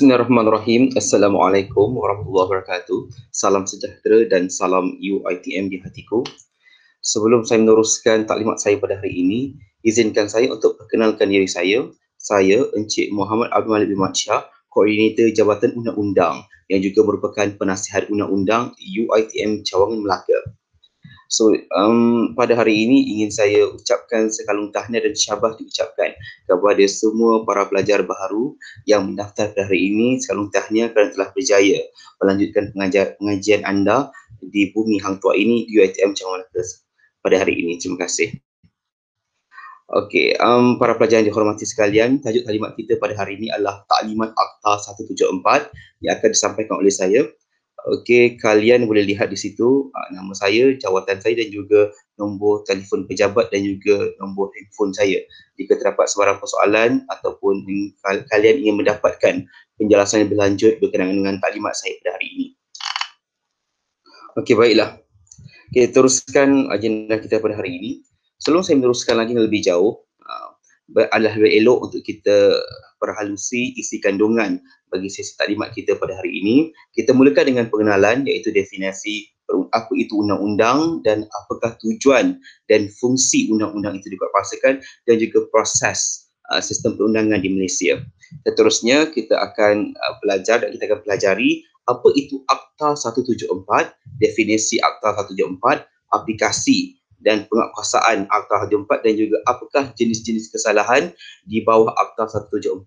Bismillahirrahmanirrahim. Assalamualaikum warahmatullahi wabarakatuh. Salam sejahtera dan salam UITM di hatiku. Sebelum saya meneruskan taklimat saya pada hari ini, izinkan saya untuk perkenalkan diri saya. Saya Encik Muhammad Abdul Malik bin Matsyah, Koordinator Jabatan Undang-Undang yang juga merupakan penasihat Undang-Undang UITM Cawangan Melaka. So um, pada hari ini ingin saya ucapkan sekalung tahniah dan syabas diucapkan kepada semua para pelajar baru yang mendaftar pada hari ini sekalung tahniah kerana telah berjaya melanjutkan pengajar, pengajian anda di bumi hang tua ini di UITM Cawang Melaka pada hari ini. Terima kasih. Okey, um, para pelajar yang dihormati sekalian, tajuk talimat kita pada hari ini adalah Taklimat Akta 174 yang akan disampaikan oleh saya. Okey, kalian boleh lihat di situ uh, nama saya, jawatan saya dan juga nombor telefon pejabat dan juga nombor telefon saya. Jika terdapat sebarang persoalan ataupun kalian ingin mendapatkan penjelasan yang berlanjut berkenaan dengan taklimat saya pada hari ini. Okey, baiklah. Okey, teruskan agenda kita pada hari ini. Sebelum saya meneruskan lagi lebih jauh, uh, adalah lebih elok untuk kita perhalusi isi kandungan bagi sesi taklimat kita pada hari ini. Kita mulakan dengan pengenalan iaitu definisi apa itu undang-undang dan apakah tujuan dan fungsi undang-undang itu dikuatkuasakan dan juga proses uh, sistem perundangan di Malaysia. Seterusnya kita akan uh, belajar dan kita akan pelajari apa itu Akta 174, definisi Akta 174, aplikasi dan penguatkuasaan Akta 174 dan juga apakah jenis-jenis kesalahan di bawah Akta 174.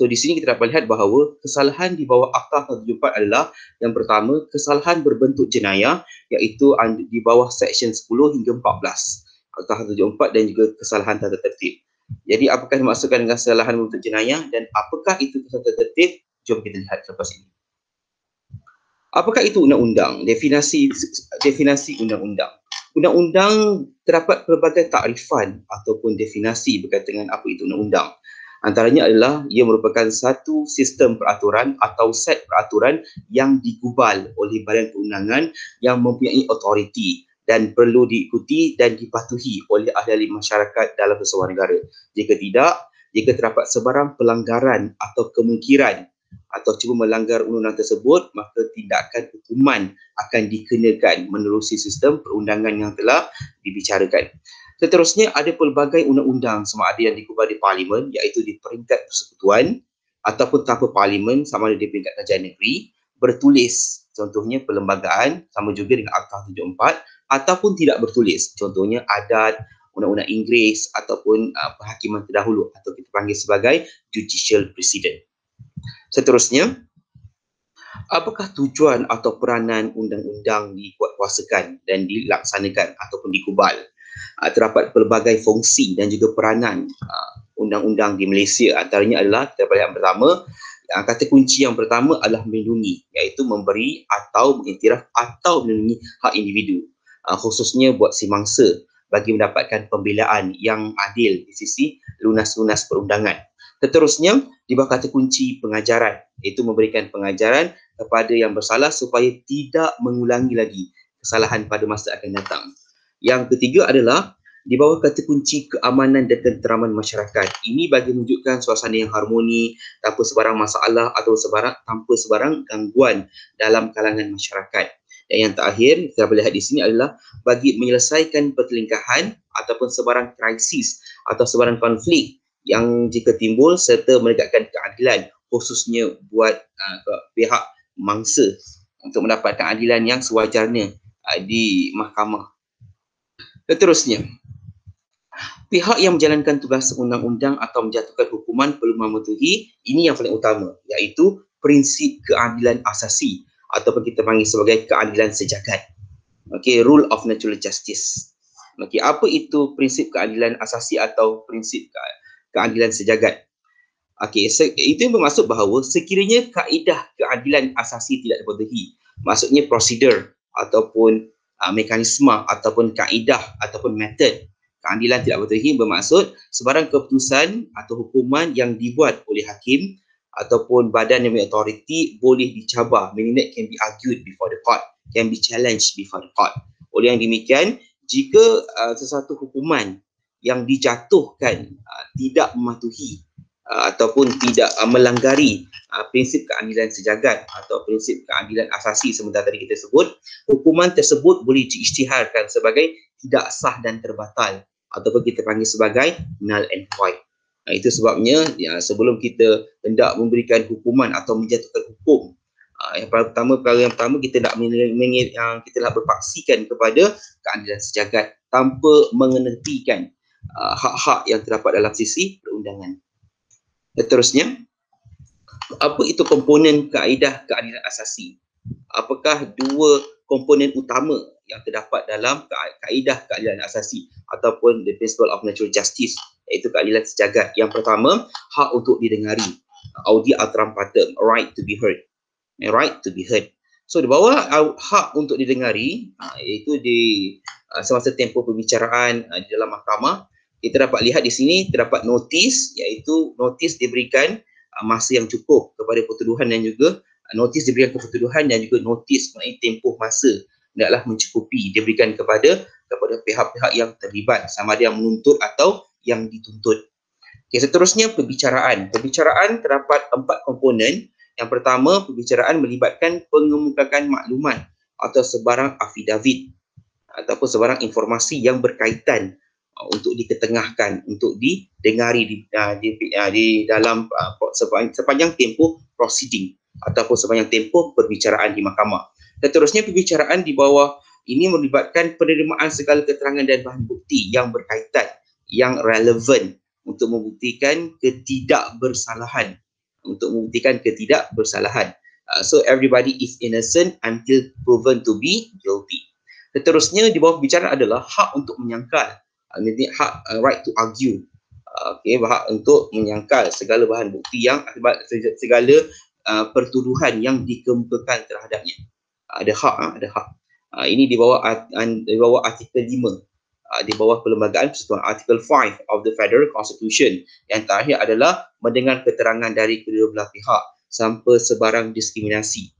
So di sini kita dapat lihat bahawa kesalahan di bawah Akta 174 adalah yang pertama kesalahan berbentuk jenayah iaitu di bawah Seksyen 10 hingga 14 Akta 174 dan juga kesalahan tata tertib. Jadi apakah dimaksudkan dengan kesalahan berbentuk jenayah dan apakah itu kesalahan tata tertib? Jom kita lihat selepas ini. Apakah itu undang-undang? Definasi definasi undang-undang. Undang-undang terdapat pelbagai takrifan ataupun definasi berkaitan dengan apa itu undang-undang. Antaranya adalah ia merupakan satu sistem peraturan atau set peraturan yang digubal oleh badan perundangan yang mempunyai otoriti dan perlu diikuti dan dipatuhi oleh ahli-ahli masyarakat dalam sebuah negara. Jika tidak, jika terdapat sebarang pelanggaran atau kemungkiran atau cuba melanggar undang-undang tersebut, maka tindakan hukuman akan dikenakan menerusi sistem perundangan yang telah dibicarakan. Seterusnya ada pelbagai undang-undang sama ada yang dikubah di parlimen iaitu di peringkat persekutuan ataupun tahap parlimen sama ada di peringkat kerajaan negeri bertulis contohnya perlembagaan sama juga dengan Akta 74 ataupun tidak bertulis contohnya adat, undang-undang Inggeris ataupun uh, perhakiman terdahulu atau kita panggil sebagai judicial precedent. Seterusnya, apakah tujuan atau peranan undang-undang dikuatkuasakan dan dilaksanakan ataupun dikubal? uh, terdapat pelbagai fungsi dan juga peranan uh, undang-undang di Malaysia antaranya adalah terlebih yang pertama uh, kata kunci yang pertama adalah melindungi iaitu memberi atau mengiktiraf atau melindungi hak individu uh, khususnya buat si mangsa bagi mendapatkan pembelaan yang adil di sisi lunas-lunas perundangan. Seterusnya, di bawah kata kunci pengajaran, iaitu memberikan pengajaran kepada yang bersalah supaya tidak mengulangi lagi kesalahan pada masa akan datang. Yang ketiga adalah di bawah kata kunci keamanan dan tenteraman masyarakat. Ini bagi menunjukkan suasana yang harmoni tanpa sebarang masalah atau sebarang tanpa sebarang gangguan dalam kalangan masyarakat. Dan yang terakhir kita boleh lihat di sini adalah bagi menyelesaikan pertelingkahan ataupun sebarang krisis atau sebarang konflik yang jika timbul serta menegakkan keadilan khususnya buat uh, pihak mangsa untuk mendapatkan keadilan yang sewajarnya uh, di mahkamah Seterusnya, pihak yang menjalankan tugas undang-undang atau menjatuhkan hukuman perlu mematuhi ini yang paling utama iaitu prinsip keadilan asasi ataupun kita panggil sebagai keadilan sejagat. Okey, rule of natural justice. Okey, apa itu prinsip keadilan asasi atau prinsip keadilan sejagat? Okey, se- itu yang bermaksud bahawa sekiranya kaedah keadilan asasi tidak dipatuhi, maksudnya prosedur ataupun uh, mekanisme ataupun kaedah ataupun method keadilan tidak betul ini bermaksud sebarang keputusan atau hukuman yang dibuat oleh hakim ataupun badan yang authority boleh dicabar meaning that can be argued before the court can be challenged before the court oleh yang demikian jika uh, sesuatu hukuman yang dijatuhkan uh, tidak mematuhi Ah, ataupun tidak uh, melanggari uh, prinsip keadilan sejagat atau prinsip keadilan asasi sementara tadi kita sebut hukuman tersebut boleh diisytiharkan sebagai tidak sah dan terbatal ataupun kita panggil sebagai null and void nah, itu sebabnya ya, sebelum kita hendak memberikan hukuman atau menjatuhkan hukum uh, yang pertama perkara yang pertama kita nak mengingat yang kita telah berpaksikan kepada keadilan sejagat tanpa mengenepikan uh, hak-hak yang terdapat dalam sisi perundangan seterusnya apa itu komponen kaedah keadilan asasi apakah dua komponen utama yang terdapat dalam kaedah keadilan asasi ataupun the principle of natural justice iaitu keadilan sejagat yang pertama hak untuk didengari audi alteram patem right to be heard eh, right to be heard so di bawah hak untuk didengari ha, iaitu di uh, semasa tempoh pembicaraan uh, di dalam mahkamah kita dapat lihat di sini terdapat notis iaitu notis diberikan uh, masa yang cukup kepada pertuduhan dan juga uh, notis diberikan kepada pertuduhan dan juga notis mengenai tempoh masa hendaklah mencukupi diberikan kepada kepada pihak-pihak yang terlibat sama ada yang menuntut atau yang dituntut. Okay, seterusnya pembicaraan. Pembicaraan terdapat empat komponen. Yang pertama pembicaraan melibatkan pengemukakan maklumat atau sebarang affidavit ataupun sebarang informasi yang berkaitan Uh, untuk diketengahkan untuk didengari di uh, di, uh, di dalam uh, sepanjang tempoh proceeding ataupun sepanjang tempoh perbicaraan di mahkamah. Seterusnya perbicaraan di bawah ini melibatkan penerimaan segala keterangan dan bahan bukti yang berkaitan yang relevan untuk membuktikan ketidakbersalahan untuk membuktikan ketidakbersalahan. Uh, so everybody is innocent until proven to be guilty. Keterusnya di bawah perbicaraan adalah hak untuk menyangkal mempunyai uh, hak uh, right to argue uh, okey hak untuk menyangkal segala bahan bukti yang akibat segala uh, pertuduhan yang dikemukakan terhadapnya uh, ada hak uh, ada hak uh, ini di bawah di bawah artikel 5 di bawah perlembagaan persatuan artikel 5 of the federal constitution yang terakhir adalah mendengar keterangan dari kedua belah pihak sampai sebarang diskriminasi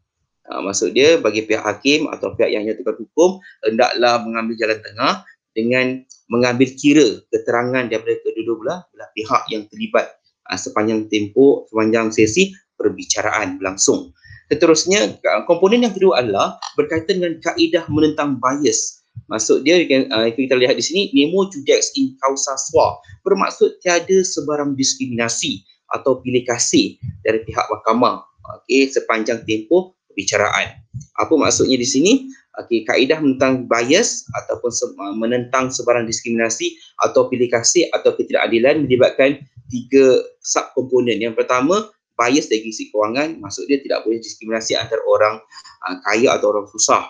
uh, maksud dia bagi pihak hakim atau pihak yang menyatakan hukum hendaklah mengambil jalan tengah dengan mengambil kira keterangan daripada kedua-dua belah, belah pihak yang terlibat uh, sepanjang tempoh, sepanjang sesi perbicaraan berlangsung. Seterusnya, ah, komponen yang kedua adalah berkaitan dengan kaedah menentang bias. Maksud dia, uh, kita lihat di sini, Nemo judex in causa sua, bermaksud tiada sebarang diskriminasi atau pilih kasih dari pihak mahkamah okay, sepanjang tempoh perbicaraan. Apa maksudnya di sini? okay, kaedah tentang bias ataupun se- uh, menentang sebarang diskriminasi atau pilih kasih atau ketidakadilan melibatkan tiga sub komponen. Yang pertama, bias dari sisi kewangan, maksud dia tidak boleh diskriminasi antara orang uh, kaya atau orang susah,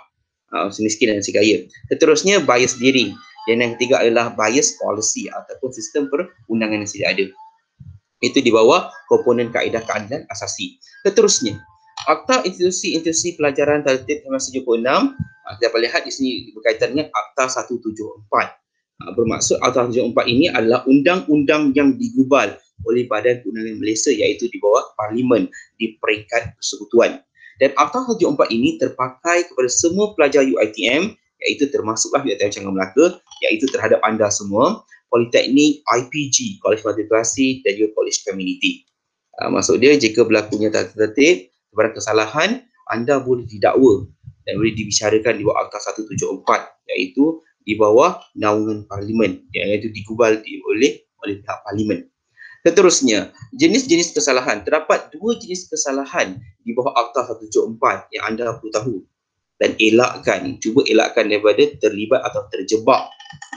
uh, si miskin dan si kaya. Seterusnya, bias diri. Dan yang ketiga adalah bias policy ataupun sistem perundangan yang sedia ada. Itu di bawah komponen kaedah keadilan asasi. Seterusnya, Akta Institusi-Institusi Pelajaran Tertib 76 ah, kita dapat lihat di sini berkaitan dengan Akta 174 ah, bermaksud Akta 174 ini adalah undang-undang yang digubal oleh Badan Perundangan Malaysia iaitu di bawah Parlimen di peringkat persekutuan dan Akta 174 ini terpakai kepada semua pelajar UITM iaitu termasuklah UITM Cangga Melaka iaitu terhadap anda semua Politeknik, IPG, College Matrikulasi dan juga College Community uh, ah, maksud dia jika berlakunya tak tertib sebarang kesalahan anda boleh didakwa dan boleh dibicarakan di bawah Akta 174 iaitu di bawah naungan parlimen iaitu digubal di oleh oleh pihak parlimen. Seterusnya, jenis-jenis kesalahan. Terdapat dua jenis kesalahan di bawah Akta 174 yang anda perlu tahu dan elakkan, cuba elakkan daripada terlibat atau terjebak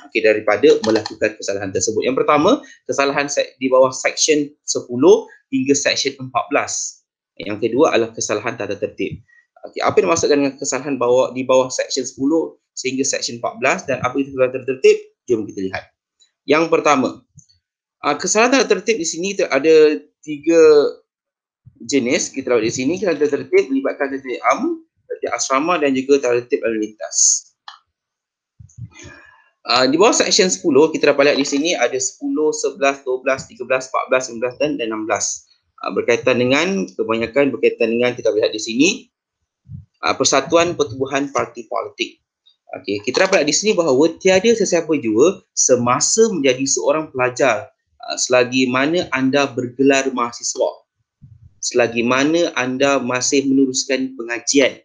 okay, daripada melakukan kesalahan tersebut. Yang pertama, kesalahan di bawah Seksyen 10 hingga Seksyen yang kedua adalah kesalahan tata tertib. Okay, apa yang dimaksudkan dengan kesalahan bawa di bawah section 10 sehingga section 14 dan apa itu kesalahan tata tertib? Jom kita lihat. Yang pertama, ah, kesalahan tata tertib di sini ada tiga jenis. Kita lihat di sini, kesalahan tata tertib melibatkan tata tertib am, tata asrama dan juga tata tertib lalu lintas. Uh, di bawah section 10 kita dapat lihat di sini ada 10, 11, 12, 13, 14, 15 dan 16. Ah, berkaitan dengan kebanyakan berkaitan dengan kita lihat di sini uh, persatuan pertubuhan parti politik. Okey, kita dapat di sini bahawa tiada sesiapa jua semasa menjadi seorang pelajar uh, selagi mana anda bergelar mahasiswa. Selagi mana anda masih meneruskan pengajian.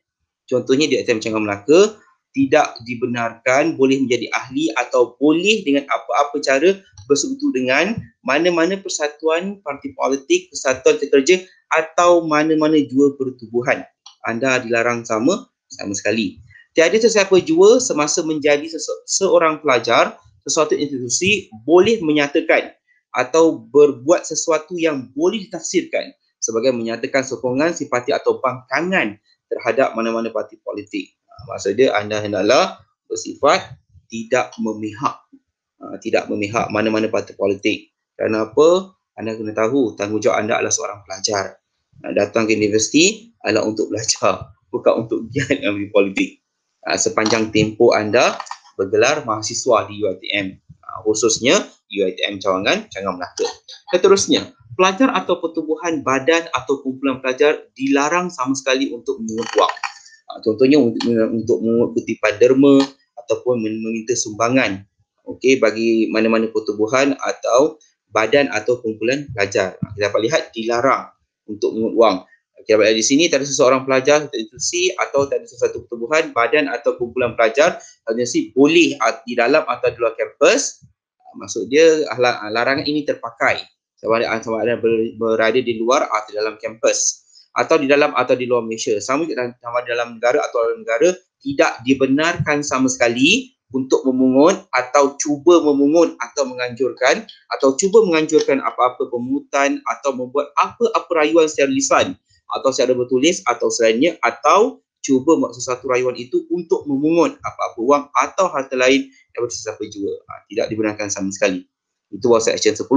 Contohnya di Akademi Cengkam Melaka, tidak dibenarkan boleh menjadi ahli atau boleh dengan apa-apa cara bersekutu dengan mana-mana persatuan parti politik, persatuan pekerja atau mana-mana jua pertubuhan. Anda dilarang sama sama sekali. Tiada sesiapa jua semasa menjadi seorang pelajar sesuatu institusi boleh menyatakan atau berbuat sesuatu yang boleh ditafsirkan sebagai menyatakan sokongan, simpati atau pangkangan terhadap mana-mana parti politik dia anda hendaklah bersifat tidak memihak uh, tidak memihak mana-mana parti politik Kenapa? anda kena tahu tanggungjawab anda adalah seorang pelajar uh, datang ke universiti adalah untuk belajar bukan untuk giat ambil politik uh, sepanjang tempoh anda bergelar mahasiswa di UITM uh, ha, khususnya UITM cawangan Cangang Melaka Keterusnya, pelajar atau pertubuhan badan atau kumpulan pelajar dilarang sama sekali untuk mengutuak Ah, contohnya untuk, untuk mengut kutipan derma ataupun meminta sumbangan okey bagi mana-mana pertubuhan atau badan atau kumpulan pelajar ah, kita dapat lihat dilarang untuk mengut wang kita dapat lihat di sini tak ada seseorang pelajar institusi atau tak ada sesuatu pertubuhan badan atau kumpulan pelajar agensi boleh di dalam atau di luar kampus ah, maksud dia larangan ini terpakai sama ada, sama ada berada di luar atau dalam kampus atau di dalam atau di luar Malaysia sama juga dalam, dalam negara atau luar negara tidak dibenarkan sama sekali untuk memungut atau cuba memungut atau menganjurkan atau cuba menganjurkan apa-apa pemungutan atau membuat apa-apa rayuan secara lisan atau secara bertulis atau selainnya atau cuba maksud satu rayuan itu untuk memungut apa-apa wang atau harta lain daripada sesiapa jua. Ha, tidak dibenarkan sama sekali. Itu was section 10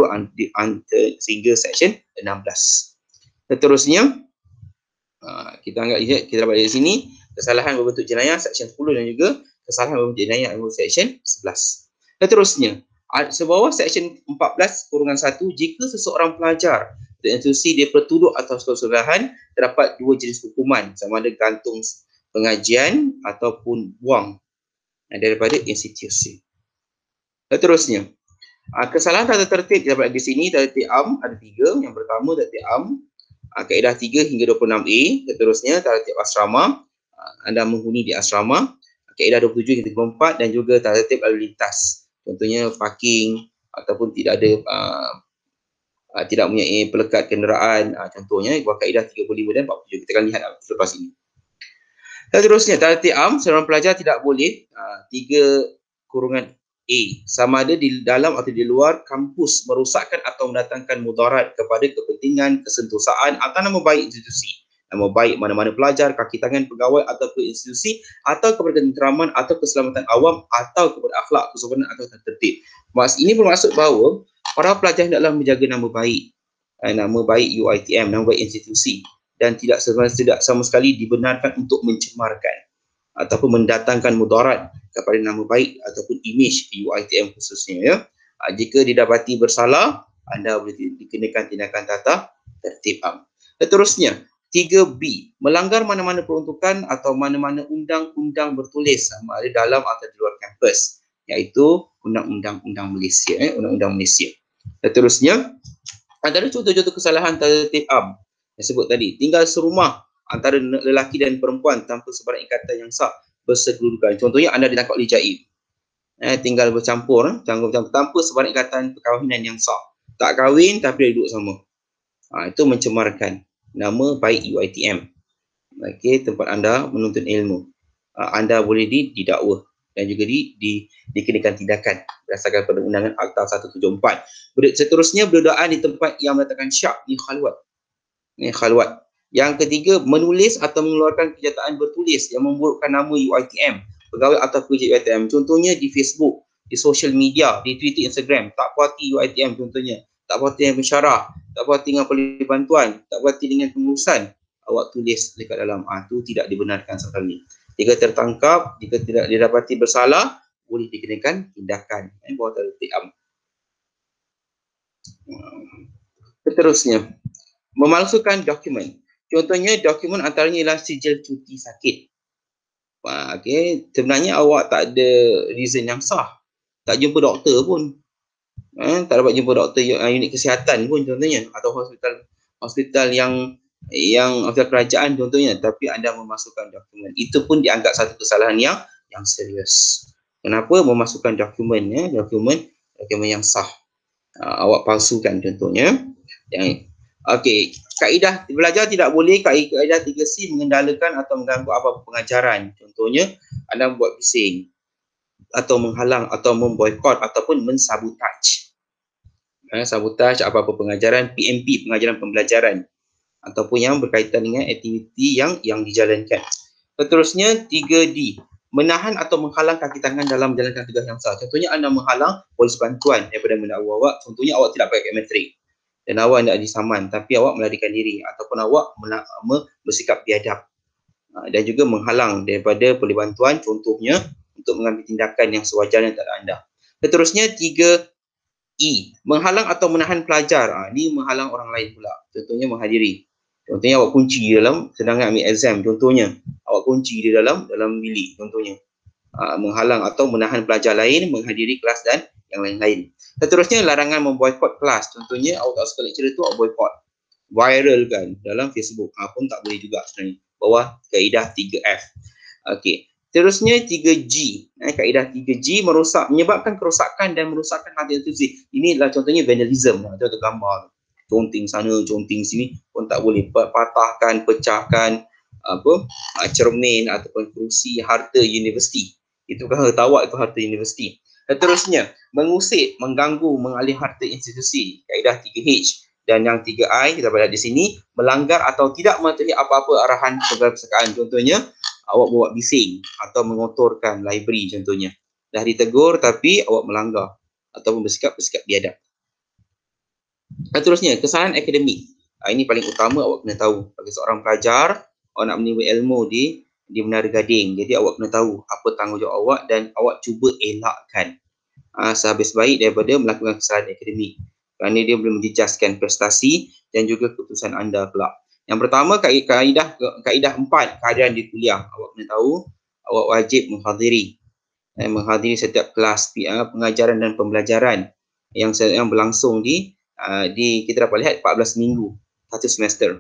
sehingga section 16. Seterusnya, Ah, kita anggap ijad kita dapat dari sini kesalahan berbentuk jenayah section 10 dan juga kesalahan berbentuk jenayah dalam section 11. Dan terusnya, sebawah section 14 kurungan 1, jika seseorang pelajar dan institusi dia pertuduk atau kesalahan, terdapat dua jenis hukuman sama ada gantung pengajian ataupun buang eh, daripada institusi. Dan terusnya, ah, kesalahan tata tertib kita dapat di sini, tata tertib am ada tiga. Yang pertama tata tertib am uh, kaedah 3 hingga 26A seterusnya tertib asrama uh, anda menghuni di asrama ah, kaedah 27 hingga 34 dan juga tertib lalu lintas Tentunya parking ataupun tidak ada uh, uh, tidak punya eh, pelekat kenderaan uh, contohnya buah kaedah 35 dan 47 kita akan lihat selepas ini Seterusnya, tertib am, seorang pelajar tidak boleh uh, tiga kurungan A. Sama ada di dalam atau di luar kampus merosakkan atau mendatangkan mudarat kepada kepentingan kesentosaan atau nama baik institusi. Nama baik mana-mana pelajar, kaki tangan pegawai atau ke institusi atau kepada keteraman atau keselamatan awam atau kepada akhlak, kesopanan atau tertib. Mas, ini bermaksud bahawa para pelajar hendaklah menjaga nama baik eh, nama baik UITM, nama baik institusi dan tidak tidak sama sekali dibenarkan untuk mencemarkan ataupun mendatangkan mudarat kepada nama baik ataupun imej UITM khususnya ya. Uh, jika didapati bersalah, anda boleh dikenakan tindakan tata tertib am. Ah. Seterusnya, 3B, melanggar mana-mana peruntukan atau mana-mana undang-undang bertulis sama ada dalam atau di luar kampus iaitu undang-undang Malaysia eh undang-undang Malaysia. Seterusnya antara contoh-contoh kesalahan tata tertib am ah, yang sebut tadi tinggal serumah antara lelaki dan perempuan tanpa sebarang ikatan yang sah bersegurukan. Contohnya anda ditangkap oleh jaib. Eh, tinggal bercampur, eh, tanggung -tanggung, tanpa sebarang ikatan perkahwinan yang sah. Tak kahwin tapi dia duduk sama. Ha, itu mencemarkan nama baik UITM. Okey, tempat anda menuntut ilmu. Ha, anda boleh di, didakwa dan juga di, di, dikenakan tindakan berdasarkan perundangan Akta 174. Seterusnya, berdoaan di tempat yang meletakkan syak di khalwat. Ini eh, khalwat. Yang ketiga, menulis atau mengeluarkan kenyataan bertulis yang memburukkan nama UITM, pegawai atau pekerja UITM. Contohnya di Facebook, di social media, di Twitter, Instagram, tak puati UITM contohnya. Tak puati dengan pensyarah, tak puati dengan perlindungan bantuan, tak puati dengan pengurusan. Awak tulis dekat dalam, ha, tu tidak dibenarkan sekali. Jika tertangkap, jika tidak didapati bersalah, boleh dikenakan tindakan. Eh, bawah tak ada Seterusnya, memalsukan dokumen. Contohnya dokumen antaranya ialah sijil cuti sakit. Ha, okey, sebenarnya awak tak ada reason yang sah. Tak jumpa doktor pun. Eh, tak dapat jumpa doktor unit kesihatan pun contohnya atau hospital hospital yang yang hospital kerajaan contohnya tapi anda memasukkan dokumen itu pun dianggap satu kesalahan yang yang serius. Kenapa memasukkan dokumen ya, dokumen dokumen yang sah. Uh, awak palsukan contohnya. Yang Okey, kaedah belajar tidak boleh kaedah 3C mengendalakan atau mengganggu apa-apa pengajaran. Contohnya, anda membuat bising atau menghalang atau memboikot ataupun mensabotaj. Eh, sabotaj apa-apa pengajaran, PMP, pengajaran pembelajaran ataupun yang berkaitan dengan aktiviti yang yang dijalankan. Seterusnya, 3D, menahan atau menghalang kaki tangan dalam menjalankan tugas yang sah. Contohnya, anda menghalang polis bantuan daripada mendakwa awak. Contohnya, awak tidak pakai metrik dan awak tidak disaman tapi awak melarikan diri ataupun awak bersikap biadab ha, dan juga menghalang daripada perlu bantuan contohnya untuk mengambil tindakan yang sewajarnya terhadap anda. Seterusnya tiga E, menghalang atau menahan pelajar. Ha, ini menghalang orang lain pula. Contohnya menghadiri. Contohnya awak kunci di dalam sedang ambil exam contohnya. Awak kunci di dalam dalam bilik contohnya. Ha, menghalang atau menahan pelajar lain menghadiri kelas dan yang lain-lain. Seterusnya larangan memboikot kelas. Contohnya awak tak suka lecturer tu boikot. Viral kan dalam Facebook. Ha, pun tak boleh juga sebenarnya. Bawah kaedah 3F. Okey. Terusnya 3G. Eh, kaedah 3G merosak, menyebabkan kerosakan dan merosakkan hati institusi. Ini adalah contohnya vandalism. Itu ah, ada gambar. Conting sana, conting sini pun tak boleh. Patahkan, pecahkan apa ah, cermin ataupun kerusi harta universiti. Itu kan tawak itu harta universiti. Seterusnya, mengusik, mengganggu, mengalih harta institusi. Kaedah 3H. Dan yang 3I, kita boleh di sini, melanggar atau tidak mematuhi apa-apa arahan pegawai persekaan. Contohnya, awak buat bising atau mengotorkan library contohnya. Dah ditegur tapi awak melanggar atau bersikap-bersikap biadab. Seterusnya, kesalahan akademik. Ha, ini paling utama awak kena tahu. Bagi seorang pelajar, awak nak menimba ilmu di di Menara Gading. Jadi awak kena tahu apa tanggungjawab awak dan awak cuba elakkan uh, sehabis baik daripada melakukan kesalahan akademik. Kerana dia boleh menjejaskan prestasi dan juga keputusan anda kelak. Yang pertama kaedah kaedah empat kehadiran di kuliah. Awak kena tahu awak wajib menghadiri eh, menghadiri setiap kelas uh, pengajaran dan pembelajaran yang yang berlangsung di uh, di kita dapat lihat 14 minggu satu semester.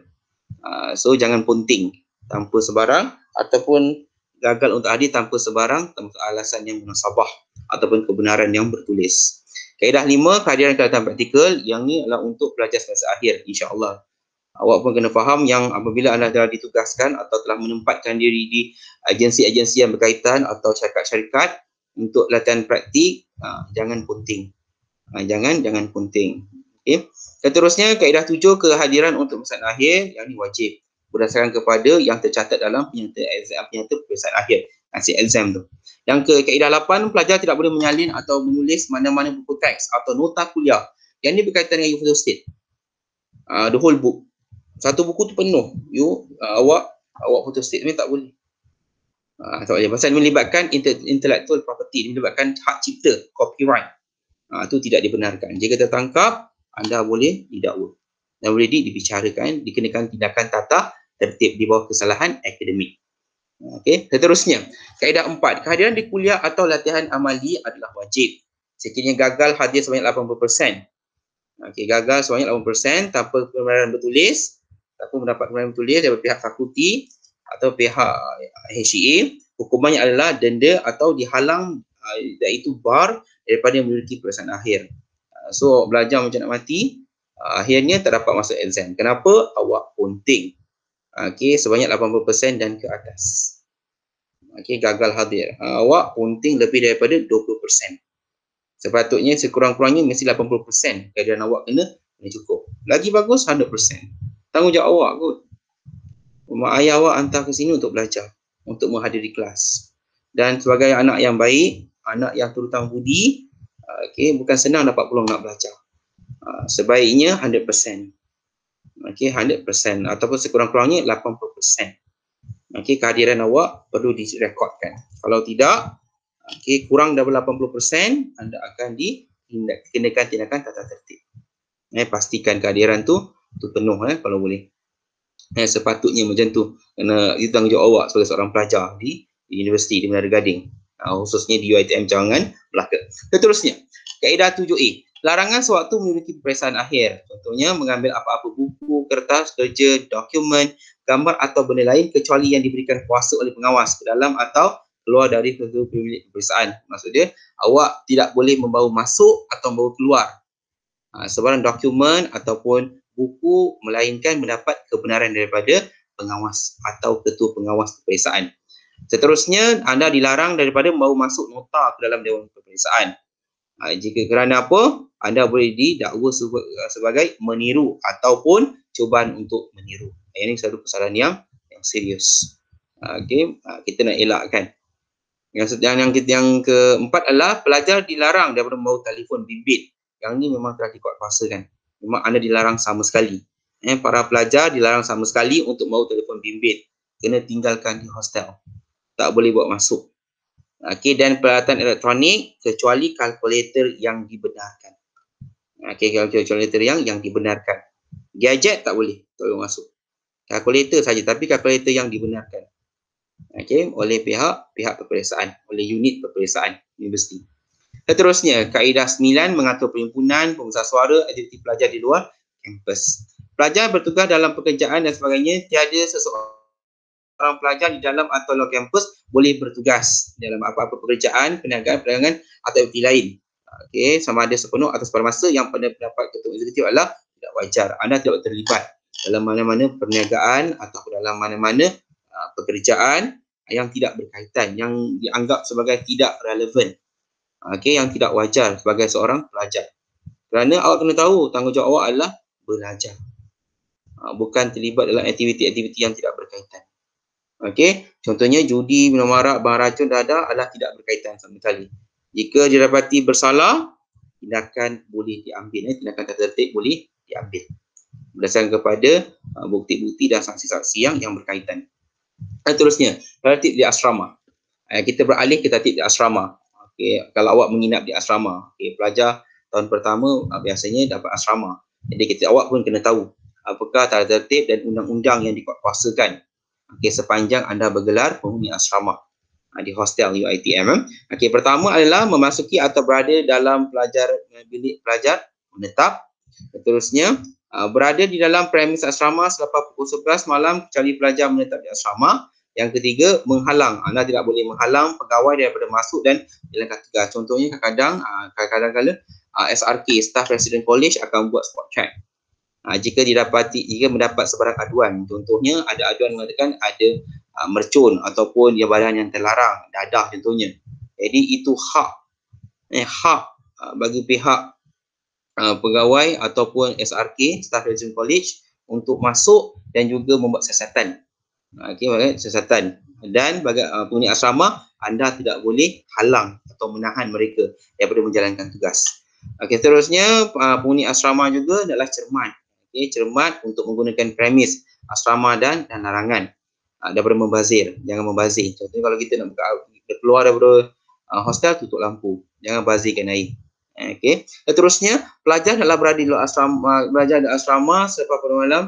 Uh, so jangan ponting tanpa sebarang ataupun gagal untuk hadir tanpa sebarang tanpa alasan yang munasabah ataupun kebenaran yang bertulis. Kaedah lima, kehadiran kelihatan praktikal yang ni adalah untuk pelajar semasa akhir insyaAllah. Awak pun kena faham yang apabila anda telah ditugaskan atau telah menempatkan diri di agensi-agensi yang berkaitan atau syarikat-syarikat untuk latihan praktik, ha, jangan punting. Ha, jangan, jangan punting. Okay. terusnya kaedah tujuh, kehadiran untuk masa akhir yang ni wajib berdasarkan kepada yang tercatat dalam penyataan exam penyata peperiksaan akhir nasi ha, exam tu. Yang ke kaedah 8 pelajar tidak boleh menyalin atau menulis mana-mana buku teks atau nota kuliah. Yang ni berkaitan dengan your state. Uh, the whole book. Satu buku tu penuh. You uh, awak awak photo state ni tak boleh. Uh, tak boleh. Pasal melibatkan intellectual property, melibatkan hak cipta, copyright. Uh, tu tidak dibenarkan. Jika tertangkap, anda boleh didakwa dan boleh dibicarakan, dikenakan tindakan tata tertib di bawah kesalahan akademik. Okey, seterusnya, kaedah empat, kehadiran di kuliah atau latihan amali adalah wajib. Sekiranya gagal hadir sebanyak 80%. Okey, gagal sebanyak 80% tanpa kebenaran bertulis, tanpa mendapat kebenaran bertulis daripada pihak fakulti atau pihak HCA, e hukumannya adalah denda atau dihalang eh, iaitu bar daripada memiliki perasaan akhir. Eh, so, belajar macam nak mati, eh, akhirnya tak dapat masuk exam. Kenapa? Awak ponting okey sebanyak 80% dan ke atas okey gagal hadir ha, awak unting lebih daripada 20% sepatutnya sekurang-kurangnya mesti 80% kehadiran awak kena ini cukup lagi bagus 100% tanggungjawab awak kot mak ayah awak hantar ke sini untuk belajar untuk menghadiri kelas dan sebagai anak yang baik anak yang terutang budi okay, bukan senang dapat peluang nak belajar uh, sebaiknya 100% okay, 100% ataupun sekurang-kurangnya 80% okay, kehadiran awak perlu direkodkan kalau tidak okay, kurang daripada 80% anda akan dikenakan tindakan tindakan tata tertib eh, pastikan kehadiran tu tu penuh eh, kalau boleh eh, sepatutnya macam tu kerana itu jawab awak sebagai seorang pelajar di, di universiti di Menara Gading uh, khususnya di UITM Cawangan Melaka seterusnya kaedah 7A larangan sewaktu memiliki perasaan akhir contohnya mengambil apa-apa buku buku, kertas, kerja, dokumen, gambar atau benda lain kecuali yang diberikan kuasa oleh pengawas ke dalam atau keluar dari ketua pemilik perusahaan. Maksud dia awak tidak boleh membawa masuk atau membawa keluar ha, sebarang dokumen ataupun buku melainkan mendapat kebenaran daripada pengawas atau ketua pengawas perusahaan. Seterusnya anda dilarang daripada membawa masuk nota ke dalam dewan perusahaan. Ha, jika kerana apa anda boleh didakwa sebagai meniru ataupun cubaan untuk meniru ha, ini satu kesalahan yang yang serius ha, okey kita nak elakkan yang yang yang, yang keempat adalah pelajar dilarang daripada membawa telefon bimbit yang ni memang telah dikuat kuasa kan memang anda dilarang sama sekali eh para pelajar dilarang sama sekali untuk bawa telefon bimbit kena tinggalkan di hostel tak boleh buat masuk okay, dan peralatan elektronik kecuali kalkulator yang dibenarkan. Okay, kalkulator yang yang dibenarkan. Gadget tak boleh, tak boleh masuk. Kalkulator saja, tapi kalkulator yang dibenarkan. Okay, oleh pihak pihak peperiksaan, oleh unit peperiksaan universiti. Seterusnya, kaedah 9 mengatur perhimpunan, pengusaha suara, aktiviti pelajar di luar kampus. Pelajar bertugas dalam pekerjaan dan sebagainya, tiada seseorang orang pelajar di dalam atau luar kampus boleh bertugas dalam apa-apa pekerjaan, perniagaan, perdagangan atau aktiviti lain. Okey, sama ada sepenuh atau separuh masa yang pada pendapat ketua eksekutif adalah tidak wajar. Anda tidak terlibat dalam mana-mana perniagaan atau dalam mana-mana uh, pekerjaan yang tidak berkaitan, yang dianggap sebagai tidak relevan. Okey, yang tidak wajar sebagai seorang pelajar. Kerana awak kena tahu tanggungjawab awak adalah belajar. bukan terlibat dalam aktiviti-aktiviti yang tidak berkaitan. Okey, contohnya judi, minum arak, bahan racun, dadah adalah tidak berkaitan sama sekali. Jika didapati bersalah, tindakan boleh diambil. Eh. Tindakan tak tertib boleh diambil. Berdasarkan kepada uh, bukti-bukti dan saksi-saksi yang, yang berkaitan. Dan seterusnya, tertib di asrama. Eh, kita beralih ke tertib di asrama. Okey, kalau awak menginap di asrama, okay, pelajar tahun pertama uh, biasanya dapat asrama. Jadi kita awak pun kena tahu apakah tata tertib dan undang-undang yang dikuatkuasakan Okey, sepanjang anda bergelar penghuni asrama ah, di hostel UITM. Eh. Okey, pertama adalah memasuki atau berada dalam pelajar eh, bilik pelajar menetap. Seterusnya, ah, berada di dalam premis asrama selepas pukul 11 malam kecuali pelajar menetap di asrama. Yang ketiga, menghalang. Ah, anda tidak boleh menghalang pegawai daripada masuk dan jalan kaki. Contohnya kadang-kadang kadang-kadang SRK, Staff Resident College akan buat spot check. Ha, jika didapati jika mendapat sebarang aduan contohnya ada aduan mengatakan ada ha, mercun ataupun ya badan yang terlarang dadah contohnya jadi itu hak eh hak ha, bagi pihak ha, pegawai ataupun SRK Staff Regional College untuk masuk dan juga membuat siasatan ha, okey buat siasatan dan bagi ha, penghuni asrama anda tidak boleh halang atau menahan mereka daripada menjalankan tugas okey seterusnya ha, penghuni asrama juga adalah cermat ini cermat untuk menggunakan premis asrama dan, dan larangan uh, daripada membazir. Jangan membazir. Contohnya kalau kita nak buka, kita keluar daripada uh, hostel, tutup lampu. Jangan bazirkan air. Eh, okay. Seterusnya, pelajar adalah berada di luar asrama, Pelajar di asrama selepas pada malam.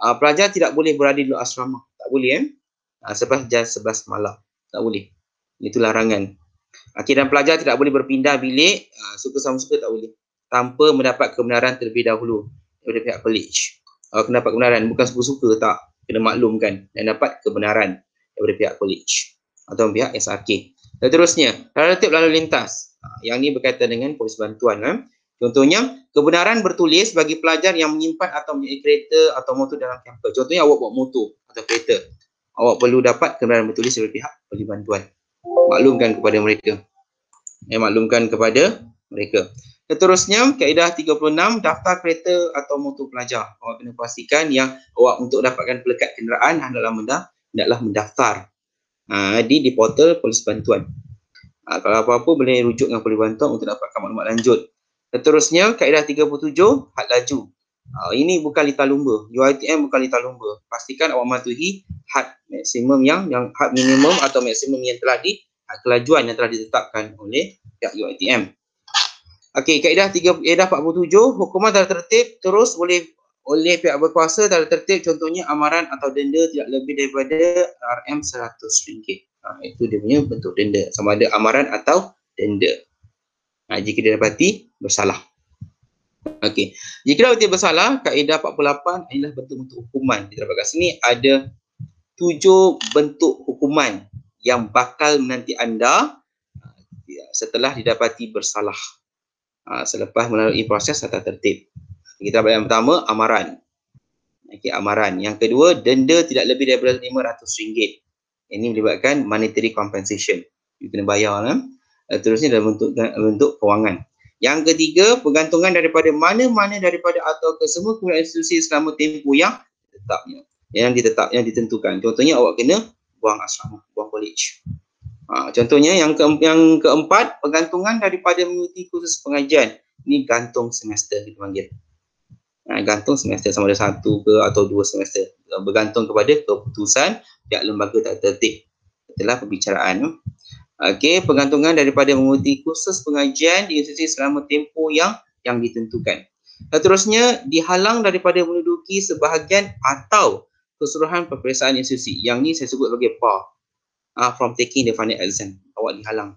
Uh, pelajar tidak boleh berada di luar asrama. Tak boleh, eh? Uh, selepas jam 11 malam. Tak boleh. Itu larangan. Okay, dan pelajar tidak boleh berpindah bilik, uh, suka sama suka tak boleh. Tanpa mendapat kebenaran terlebih dahulu daripada pihak college. Kalau kena dapat kebenaran, bukan suka-suka tak kena maklumkan dan dapat kebenaran daripada pihak college atau pihak SRK. Dan terusnya, relatif lalu lintas. Yang ini berkaitan dengan polis bantuan. Eh. Contohnya, kebenaran bertulis bagi pelajar yang menyimpan atau mempunyai kereta atau motor dalam kampus. Contohnya, awak buat motor atau kereta. Awak perlu dapat kebenaran bertulis daripada pihak polis bantuan. Maklumkan kepada mereka. Eh, maklumkan kepada mereka. Seterusnya, kaedah 36, daftar kereta atau motor pelajar. Awak kena pastikan yang awak untuk dapatkan pelekat kenderaan adalah mendah, hendaklah mendaftar uh, di, di portal polis bantuan. Uh, kalau apa-apa boleh rujuk dengan polis bantuan untuk dapatkan maklumat lanjut. Seterusnya, kaedah 37, had laju. Uh, ini bukan litar lumba. UITM bukan litar lumba. Pastikan awak matuhi had maksimum yang, yang had minimum atau maksimum yang telah di kelajuan yang telah ditetapkan oleh pihak UITM. Okey, kaedah 3 kaedah 47 hukuman tata tertib terus boleh oleh pihak berkuasa tata tertib contohnya amaran atau denda tidak lebih daripada RM100. Ha, itu dia punya bentuk denda sama ada amaran atau denda. Ha, jika dia dapati bersalah. Okey. Jika dapati bersalah, kaedah 48 adalah bentuk untuk hukuman. Kita dapat kat sini ada tujuh bentuk hukuman yang bakal menanti anda ha, setelah didapati bersalah. Ha, selepas melalui proses tata tertib. Kita dapat yang pertama amaran. Okey, amaran. Yang kedua, denda tidak lebih daripada RM500. Ini melibatkan monetary compensation. You kena bayar kan? Eh? Terusnya dalam bentuk, bentuk kewangan. Yang ketiga, pergantungan daripada mana-mana daripada atau kesemua kumpulan institusi selama tempoh yang tetapnya. Yang ditetap, yang ditentukan. Contohnya awak kena buang asrama, buang college. Ha, contohnya yang ke, yang keempat pergantungan daripada mengikuti kursus pengajian ini gantung semester kita panggil. Ha, gantung semester sama ada satu ke atau dua semester bergantung kepada keputusan pihak lembaga tak tertik telah pembicaraan. Okey, pergantungan daripada mengikuti kursus pengajian di institusi selama tempoh yang yang ditentukan. Seterusnya, dihalang daripada menduduki sebahagian atau keseluruhan peperiksaan institusi. Yang ini saya sebut sebagai PAR uh, from taking the final exam. Awak dihalang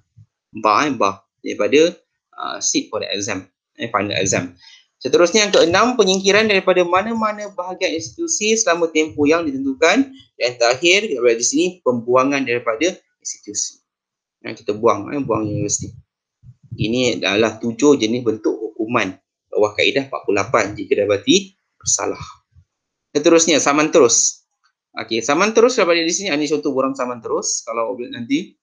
by eh, bah daripada uh, ah, sit for the exam, eh, final exam. Seterusnya yang keenam, penyingkiran daripada mana-mana bahagian institusi selama tempoh yang ditentukan. dan terakhir, di sini pembuangan daripada institusi. Yang kita buang, eh, buang universiti. Ini adalah tujuh jenis bentuk hukuman bawah kaedah 48 jika dapati bersalah. Seterusnya, saman terus. Okey, saman terus daripada di sini ani contoh borang saman terus kalau nanti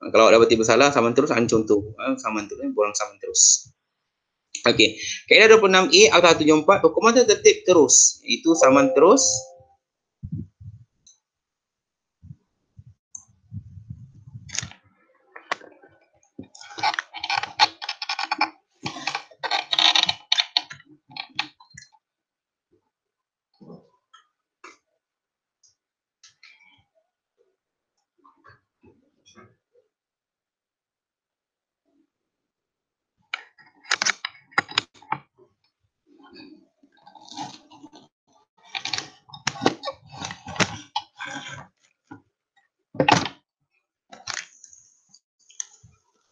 eh, kalau dapat tiba salah saman terus ani contoh eh, saman terus eh, borang saman terus. Okey. Kaedah 26A atau 74 hukuman tertib terus. Itu saman terus.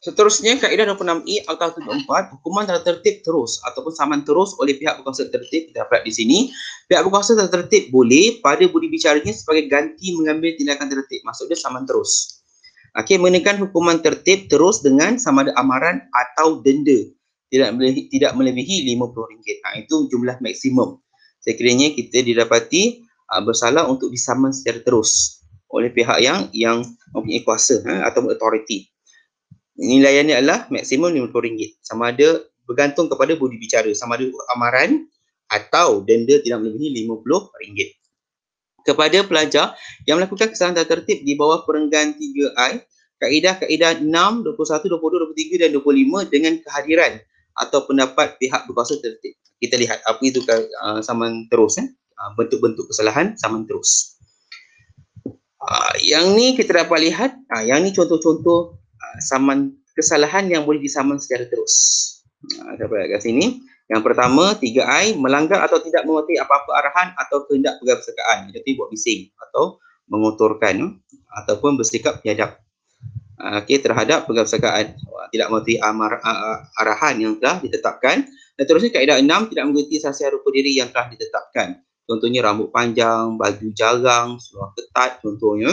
Seterusnya, kaedah 26E atau 74, hukuman tak tertib terus ataupun saman terus oleh pihak berkuasa tertib. Kita dapat di sini. Pihak berkuasa tak tertib boleh pada budi bicaranya sebagai ganti mengambil tindakan tertib. Maksudnya saman terus. Okey, mengenakan hukuman tertib terus dengan sama ada amaran atau denda. Tidak melebihi, tidak melebihi RM50. Ha, itu jumlah maksimum. Sekiranya kita didapati uh, bersalah untuk disaman secara terus oleh pihak yang yang mempunyai kuasa ha, atau authority. Nilainya adalah maksimum RM50 sama ada bergantung kepada budi bicara sama ada amaran atau denda tidak melebihi RM50 kepada pelajar yang melakukan kesalahan tata tertib di bawah perenggan 3I kaedah-kaedah 6, 21, 22, 23 dan 25 dengan kehadiran atau pendapat pihak berkuasa tertib kita lihat apa itu uh, saman terus eh? Uh, bentuk-bentuk kesalahan saman terus uh, yang ni kita dapat lihat uh, yang ni contoh-contoh saman kesalahan yang boleh disaman secara terus. Ha, saya pakai kat sini. Yang pertama, 3I, melanggar atau tidak mengerti apa-apa arahan atau kehendak pegawai persekaan. Jadi buat bising atau mengotorkan ya, ataupun bersikap penyadap. Ha, okey, terhadap pegawai persekaan. Ha, tidak mengerti amar, arahan yang telah ditetapkan. Dan terusnya kaedah enam tidak mengerti sasihan rupa diri yang telah ditetapkan. Contohnya rambut panjang, baju jarang, seluar ketat contohnya.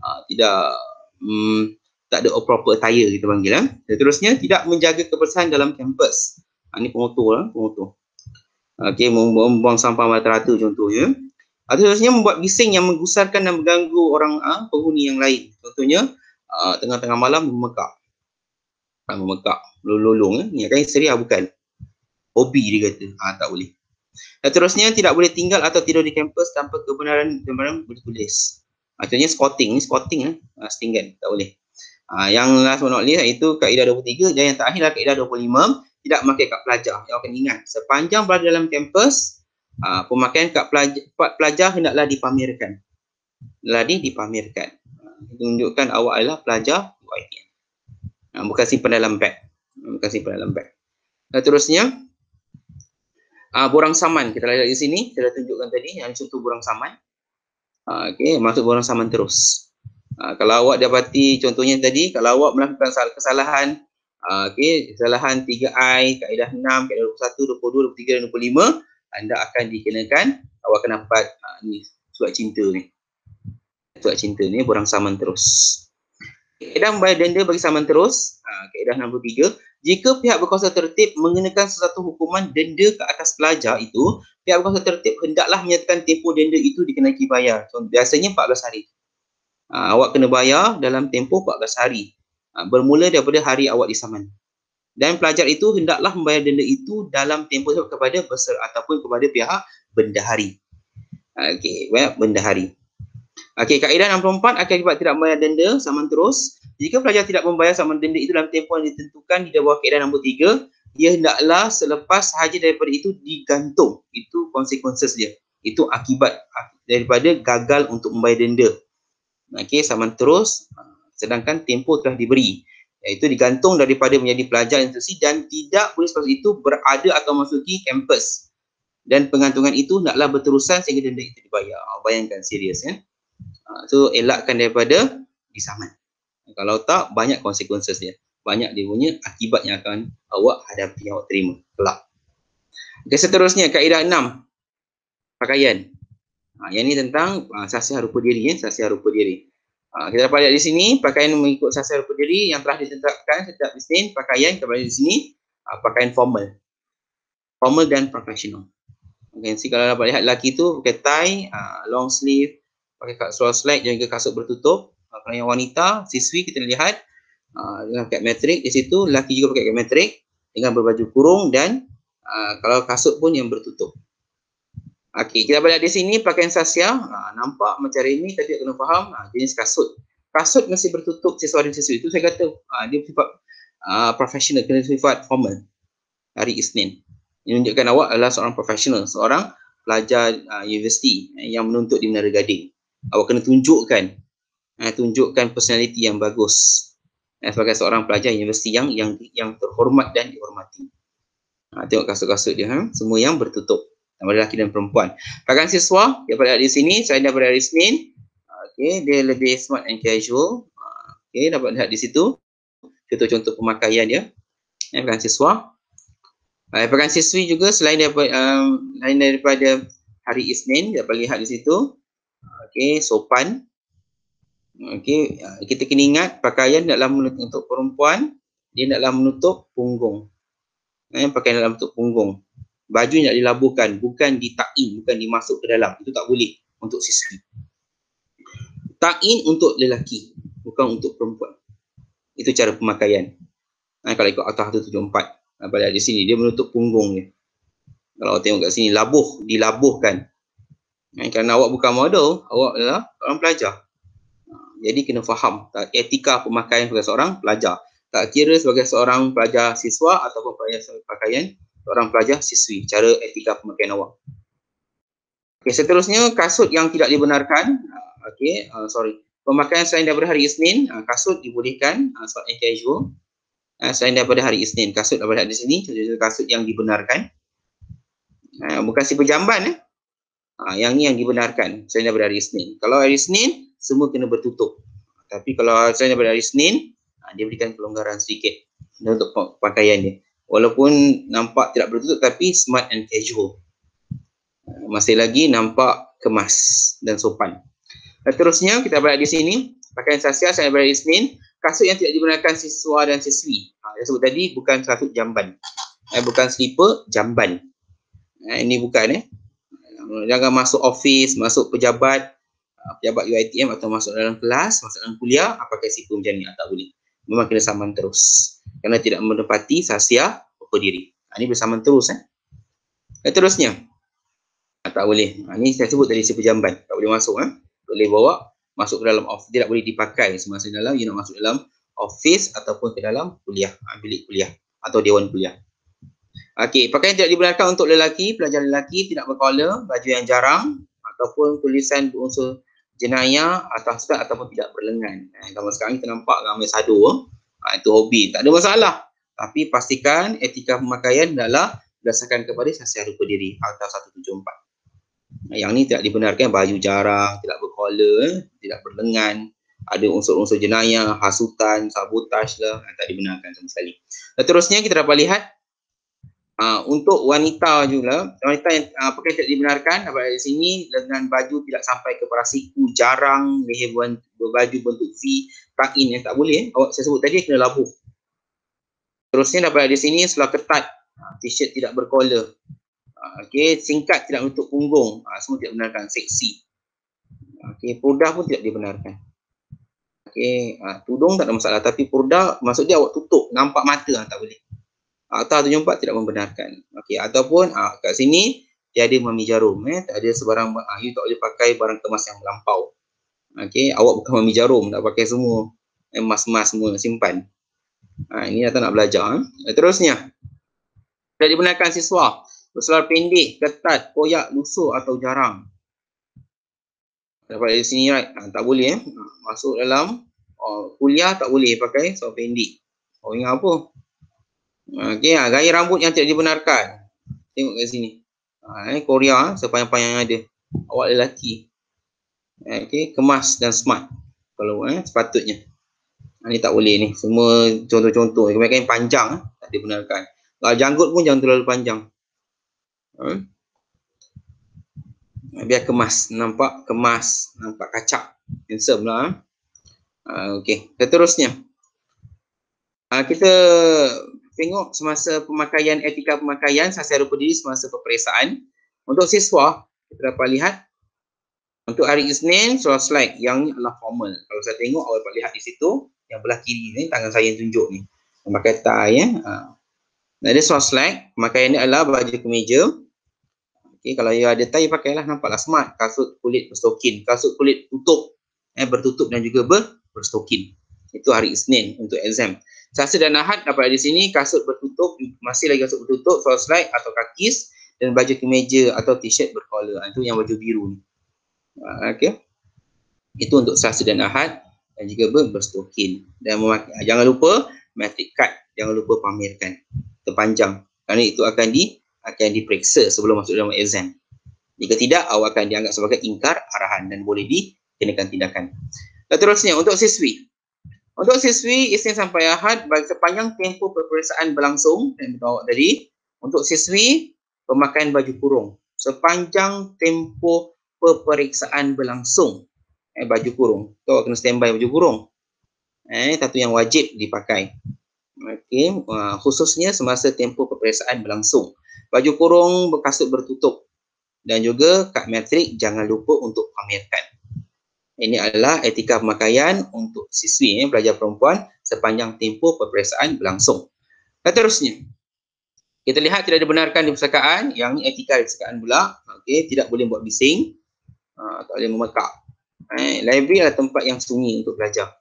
Ha, tidak um, tak ada proper attire kita panggil eh. Seterusnya tidak menjaga kebersihan dalam kampus. Ha, ini pemotor lah, eh, pemotor. Okey, membuang sampah merata-rata contohnya. Atau ha, terusnya membuat bising yang menggusarkan dan mengganggu orang ha, penghuni yang lain. Contohnya ha, tengah-tengah malam memekak. Ha, memekak, lolong-lolong eh. Ini kan seri ha, bukan. Hobi dia kata. Ha, tak boleh. Dan seterusnya tidak boleh tinggal atau tidur di kampus tanpa kebenaran kebenaran bertulis. Ha, contohnya squatting, ni squatting eh. Ha, setinggan, tak boleh. Ah, yang last but not least iaitu kaedah 23 dan yang terakhir adalah kaedah 25 tidak memakai kad pelajar. Yang akan ingat sepanjang berada dalam kampus uh, pemakaian kad pelajar, pelajar hendaklah dipamerkan. Ladi dipamerkan. Ah, tunjukkan awak adalah pelajar UITM. Uh, bukan simpan dalam beg. Bukan simpan dalam beg. Seterusnya uh, borang saman kita lihat di sini kita tunjukkan tadi yang contoh borang saman. Uh, okay, masuk borang saman terus. Ha, kalau awak dapati contohnya tadi kalau awak melakukan kesalahan uh, ha, okey kesalahan 3i kaedah 6 kaedah 21 22 23 dan 25 anda akan dikenakan awak akan dapat uh, ni surat cinta ni surat cinta ni borang saman terus kaedah membayar denda bagi saman terus uh, kaedah 63 jika pihak berkuasa tertib mengenakan sesuatu hukuman denda ke atas pelajar itu pihak berkuasa tertib hendaklah menyatakan tempoh denda itu dikenai bayar so, biasanya 14 hari Ha, awak kena bayar dalam tempoh 14 hari. Ha, bermula daripada hari awak disaman. Dan pelajar itu hendaklah membayar denda itu dalam tempoh kepada besar ataupun kepada pihak bendahari. Ha, okey, banyak bendahari. Okey, kaedah 64 akan dibuat tidak membayar denda saman terus. Jika pelajar tidak membayar saman denda itu dalam tempoh yang ditentukan di bawah kaedah nombor 3, ia hendaklah selepas sahaja daripada itu digantung. Itu konsekuensi dia. Itu akibat daripada gagal untuk membayar denda. Okey, saman terus. Ah, sedangkan tempoh telah diberi. Iaitu digantung daripada menjadi pelajar institusi dan tidak boleh sebab itu berada atau masuki kampus. Dan pengantungan itu naklah berterusan sehingga denda itu dibayar. Ah, bayangkan serius kan. So elakkan daripada disaman. Kalau tak, banyak konsekuensi dia. Banyak dia punya akibat yang akan awak hadapi, awak terima. Kelak. Okay, seterusnya, kaedah enam. Pakaian. Ha, yang ini tentang uh, ha, sasihan rupa diri. Ya, sasihan rupa diri. Ha, kita dapat lihat di sini, pakaian mengikut sasihan rupa diri yang telah ditetapkan setiap bisnis, pakaian kita boleh di sini, uh, pakaian formal. Formal dan professional. Okay, so kalau dapat lihat lelaki tu pakai tie, uh, long sleeve, pakai kasut slack dan juga kasut bertutup. Uh, kalau yang wanita, siswi kita lihat uh, dengan kat metrik di situ, lelaki juga pakai kat metrik dengan berbaju kurung dan uh, kalau kasut pun yang bertutup. Okey, kita balik di sini pakaian sasia. Ha, ah, nampak macam ini tadi kena faham ha, jenis kasut. Kasut mesti bertutup sesuatu sesuatu itu saya kata ha, dia sifat ha, professional kena sifat formal. Hari Isnin. Ini menunjukkan awak adalah seorang professional, seorang pelajar ha, universiti eh, yang menuntut di Menara Gading. Awak kena tunjukkan ha, tunjukkan personality yang bagus ha, sebagai seorang pelajar universiti yang yang yang terhormat dan dihormati. Ha, tengok kasut-kasut dia ha? semua yang bertutup sama lelaki dan perempuan. Pakaian siswa daripada di sini saya dapat dari Rismin. okay, dia lebih smart and casual. okay, dapat lihat di situ. Contoh-contoh pemakaian dia. Eh, pakaian siswa. Eh, pakaian siswi juga selain daripada um, lain daripada hari Isnin dapat lihat di situ. okay, sopan. Okey, eh, kita kena ingat pakaian dalam menutup untuk perempuan dia dalam menutup punggung. Eh, pakaian dalam menutup punggung baju yang nak dilaburkan bukan ditakin, bukan dimasuk ke dalam itu tak boleh untuk sisi Takin untuk lelaki bukan untuk perempuan itu cara pemakaian ha, kalau ikut atas tu tujuh empat balik ha, di sini dia menutup punggung dia kalau tengok kat sini labuh dilabuhkan ha, kerana awak bukan model awak adalah orang pelajar ha, jadi kena faham etika pemakaian sebagai seorang pelajar tak kira sebagai seorang pelajar siswa ataupun pelajar pakaian seorang pelajar siswi cara etika pemakaian awak. Okay, seterusnya kasut yang tidak dibenarkan. Ah, okay, uh, ah, sorry. Pemakaian selain daripada hari Isnin, uh, kasut dibolehkan uh, sebab yang casual. Uh, selain daripada hari Isnin, kasut daripada di sini, kasut yang dibenarkan. Uh, bukan si pejamban eh. Uh, yang ni yang dibenarkan selain daripada hari Isnin. Kalau hari Isnin, semua kena bertutup. Tapi kalau selain daripada hari Isnin, uh, dia berikan kelonggaran sedikit untuk pakaian dia walaupun nampak tidak bertutup tapi smart and casual. Masih lagi nampak kemas dan sopan. Terusnya kita balik di sini, pakaian sasya saya beri Ismin, kasut yang tidak digunakan siswa dan siswi. Ha, yang sebut tadi bukan kasut jamban. Eh, bukan slipper, jamban. Eh, ini bukan eh. Jangan masuk office, masuk pejabat, ha, pejabat UITM atau masuk dalam kelas, masuk dalam kuliah, apakah ah, siswa macam ni? Ah, tak boleh. Memang kena saman terus kerana tidak menepati sasia apa diri. Ha, ini bersama terus eh. Dan terusnya. Ha, tak boleh. ini ha, saya sebut tadi siapa jamban. Tak boleh masuk eh. Tak boleh bawa masuk ke dalam office. tidak boleh dipakai semasa dalam you nak masuk dalam office ataupun ke dalam kuliah, bilik kuliah atau dewan kuliah. Okey, pakaian tidak dibenarkan untuk lelaki, pelajar lelaki tidak berkola, baju yang jarang ataupun tulisan berunsur jenayah atau sudah ataupun tidak berlengan. Eh, zaman sekarang kita nampak ramai sadu. Oh ha, itu hobi tak ada masalah tapi pastikan etika pemakaian adalah berdasarkan kepada sasihan rupa diri atau 174 yang ni tidak dibenarkan baju jarang tidak berkola eh, tidak berlengan ada unsur-unsur jenayah, hasutan, sabotaj lah tak dibenarkan sama sekali. terusnya kita dapat lihat Ha, untuk wanita jula wanita yang uh, ha, pakai tidak dibenarkan dapat di sini dengan baju tidak sampai ke para siku, jarang leher baju bentuk V, tuck in yang eh, tak boleh. Awak eh. oh, saya sebut tadi kena labuh. Terusnya dapat di sini seluar ketat, ha, t-shirt tidak berkola. Okay, singkat tidak untuk punggung, semua tidak dibenarkan, seksi. Okey, produk pun tidak dibenarkan. Okey, tudung tak ada masalah tapi produk maksud dia awak tutup, nampak mata tak boleh akta 74 tidak membenarkan. Okey ataupun uh, kat sini dia ada mami jarum eh tak ada sebarang uh, you tak boleh pakai barang kemas yang melampau. Okey awak bukan mami jarum nak pakai semua emas-emas eh, semua simpan. Ha, ini datang nak belajar. Eh. eh. Terusnya, tidak dibenarkan siswa berseluar pendek, ketat, koyak, lusuh atau jarang. Dapat dari sini, right? Ha, tak boleh. Eh. Masuk dalam uh, kuliah tak boleh pakai seluar pendek. Oh, ingat apa? Okey, ha, gaya rambut yang tidak dibenarkan. Tengok kat sini. Ha, ini Korea ah, sepanjang-panjang yang ada. Awak lelaki. Eh, okey, kemas dan smart. Kalau eh, sepatutnya. Ini tak boleh ni. Semua contoh-contoh. Kebanyakan yang panjang. Ha, tak dibenarkan. Kalau janggut pun jangan terlalu panjang. Ha? Biar kemas. Nampak kemas. Nampak kacak. Handsome lah. Ha, Okey, seterusnya. Ha, kita tengok semasa pemakaian etika pemakaian sasaran rupa diri semasa peperiksaan untuk siswa kita dapat lihat untuk hari Isnin soal slide yang ni adalah formal kalau saya tengok awak dapat lihat di situ yang belah kiri ni tangan saya tunjuk ni memakai tie ya ha. Nah, ada soal slide pemakaian ni adalah baju kemeja Okay, kalau you ada tie, you pakailah. Nampaklah smart. Kasut kulit berstokin. Kasut kulit tutup. Eh, bertutup dan juga ber, berstokin. Itu hari Isnin untuk exam. Selasa dan Ahad dapat ada di sini kasut bertutup, masih lagi kasut bertutup, false light atau kakis dan baju kemeja atau t-shirt berkola. Itu ah, yang baju biru ni. Ah, okay. Itu untuk Selasa dan Ahad dan juga berstokin. Dan memakai, ah, jangan lupa matrik card. Jangan lupa pamerkan terpanjang. Kerana itu akan di akan diperiksa sebelum masuk dalam exam. Jika tidak, awak akan dianggap sebagai ingkar arahan dan boleh dikenakan tindakan. Dan terusnya, untuk siswi, untuk siswi isteri sampai ahad bagi sepanjang tempoh peperiksaan berlangsung yang dibawa tadi. Untuk siswi pemakaian baju kurung sepanjang tempoh peperiksaan berlangsung. Eh, baju kurung. Kau kena standby baju kurung. Eh, satu yang wajib dipakai. Okey, ah, khususnya semasa tempoh peperiksaan berlangsung. Baju kurung berkasut bertutup dan juga kad metrik jangan lupa untuk pamerkan. Ini adalah etika pemakaian untuk siswi ya, belajar perempuan sepanjang tempoh peperiksaan berlangsung. Dan terusnya, kita lihat tidak dibenarkan di persekaan, yang ini etika di persekaan pula. okay, tidak boleh buat bising, uh, tak boleh memekak. Eh, library adalah tempat yang sunyi untuk belajar.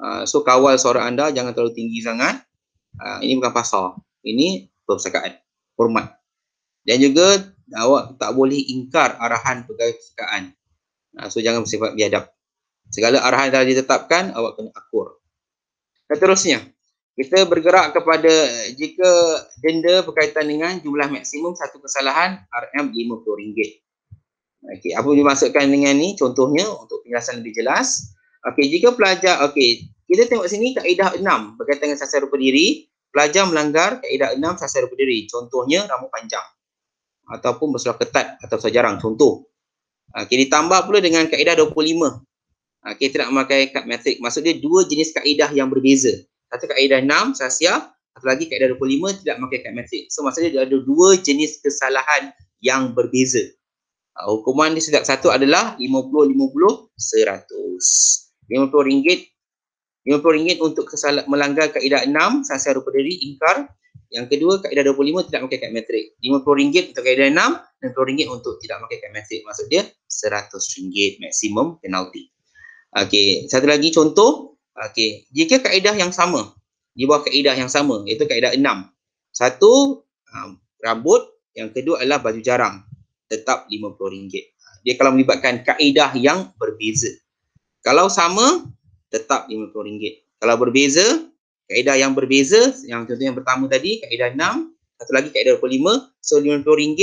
Uh, so, kawal suara anda jangan terlalu tinggi sangat. Uh, ini bukan pasal, ini perpustakaan, hormat. Dan juga awak tak boleh ingkar arahan pegawai perpustakaan. Ha, so jangan bersifat biadab. Segala arahan telah ditetapkan, awak kena akur. terusnya, kita bergerak kepada jika denda berkaitan dengan jumlah maksimum satu kesalahan RM50. Okay, apa yang dimaksudkan dengan ni? Contohnya untuk penjelasan lebih jelas. Okay, jika pelajar, okay, kita tengok sini kaedah 6 berkaitan dengan sasaran rupa diri. Pelajar melanggar kaedah 6 sasaran rupa diri. Contohnya rambut panjang ataupun bersuara ketat atau bersuara jarang. Contoh, Ah, Okey ditambah pula dengan kaedah 25. Ah, Okey kita nak memakai kad metrik. Maksud dua jenis kaedah yang berbeza. Satu kaedah 6 sasia, satu lagi kaedah 25 tidak memakai kad metrik. So maksudnya dia ada dua jenis kesalahan yang berbeza. Uh, hukuman di setiap satu adalah 50 50 100. RM50 RM50 untuk kesalahan melanggar kaedah 6 sasia rupa diri ingkar, yang kedua, kaedah 25 tidak memakai kad metrik. RM50 untuk kaedah 6 dan RM20 untuk tidak memakai kad metrik. Maksud dia RM100 maksimum penalti. Okey, satu lagi contoh. Okey, jika kaedah yang sama, di bawah kaedah yang sama, iaitu kaedah 6. Satu, um, rambut. Yang kedua adalah baju jarang. Tetap RM50. Dia kalau melibatkan kaedah yang berbeza. Kalau sama, tetap RM50. Kalau berbeza, kaedah yang berbeza yang contoh yang pertama tadi kaedah 6 satu lagi kaedah 25 so RM50